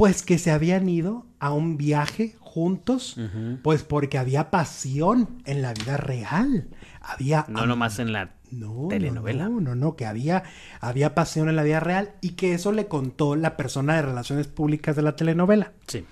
pues que se habían ido a un viaje juntos, pues porque había pasión en la vida real. Había no nomás en la telenovela. no, no, que había, había pasión en la vida real y que eso le contó la persona de relaciones públicas de la telenovela. Sí.